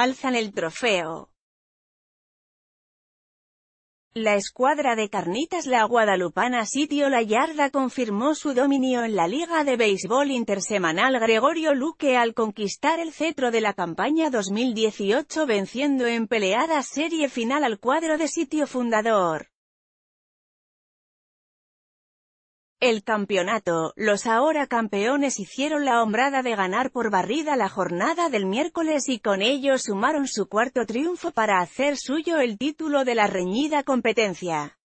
alzan el trofeo. La escuadra de carnitas La Guadalupana Sitio La Yarda confirmó su dominio en la Liga de Béisbol Intersemanal Gregorio Luque al conquistar el cetro de la campaña 2018 venciendo en peleada serie final al cuadro de Sitio Fundador. el campeonato, los ahora campeones hicieron la hombrada de ganar por barrida la jornada del miércoles y con ello sumaron su cuarto triunfo para hacer suyo el título de la reñida competencia.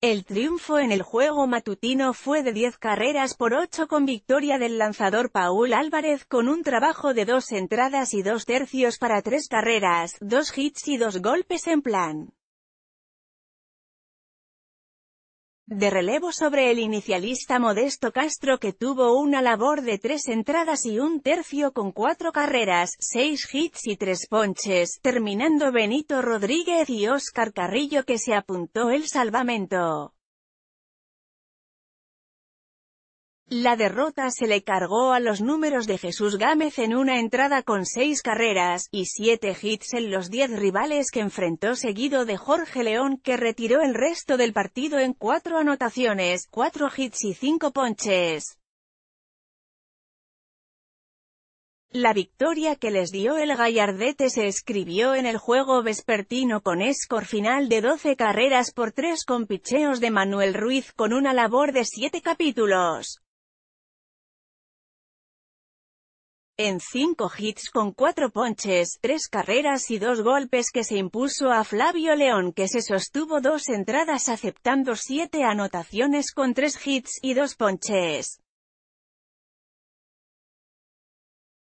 El triunfo en el juego matutino fue de 10 carreras por 8 con victoria del lanzador Paul Álvarez con un trabajo de dos entradas y dos tercios para tres carreras, dos hits y dos golpes en plan. de relevo sobre el inicialista Modesto Castro que tuvo una labor de tres entradas y un tercio con cuatro carreras, seis hits y tres ponches, terminando Benito Rodríguez y Oscar Carrillo que se apuntó el salvamento. La derrota se le cargó a los números de Jesús Gámez en una entrada con seis carreras, y siete hits en los diez rivales que enfrentó seguido de Jorge León que retiró el resto del partido en cuatro anotaciones, cuatro hits y cinco ponches. La victoria que les dio el Gallardete se escribió en el juego vespertino con escor final de 12 carreras por 3 compicheos de Manuel Ruiz con una labor de 7 capítulos. en 5 hits con 4 ponches, 3 carreras y 2 golpes que se impuso a Flavio León que se sostuvo dos entradas aceptando 7 anotaciones con 3 hits y 2 ponches.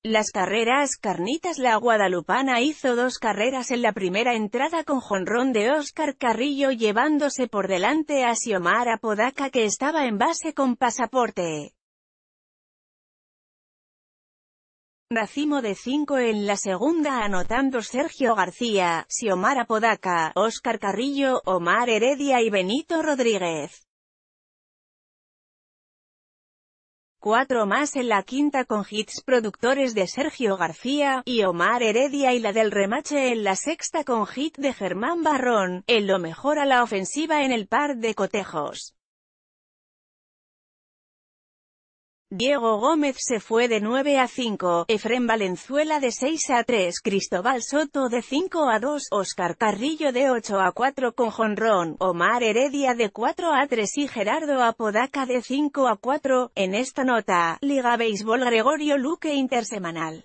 Las carreras Carnitas La guadalupana hizo dos carreras en la primera entrada con jonrón de Oscar Carrillo llevándose por delante a Xiomara Podaca que estaba en base con pasaporte. Racimo de 5 en la segunda anotando Sergio García, Xiomara Podaca, Óscar Carrillo, Omar Heredia y Benito Rodríguez. 4 más en la quinta con hits productores de Sergio García y Omar Heredia y la del remache en la sexta con hit de Germán Barrón, en lo mejor a la ofensiva en el par de cotejos. Diego Gómez se fue de 9 a 5, Efren Valenzuela de 6 a 3, Cristóbal Soto de 5 a 2, Oscar Carrillo de 8 a 4 con Jonrón, Omar Heredia de 4 a 3 y Gerardo Apodaca de 5 a 4. En esta nota, Liga Béisbol Gregorio Luque Intersemanal.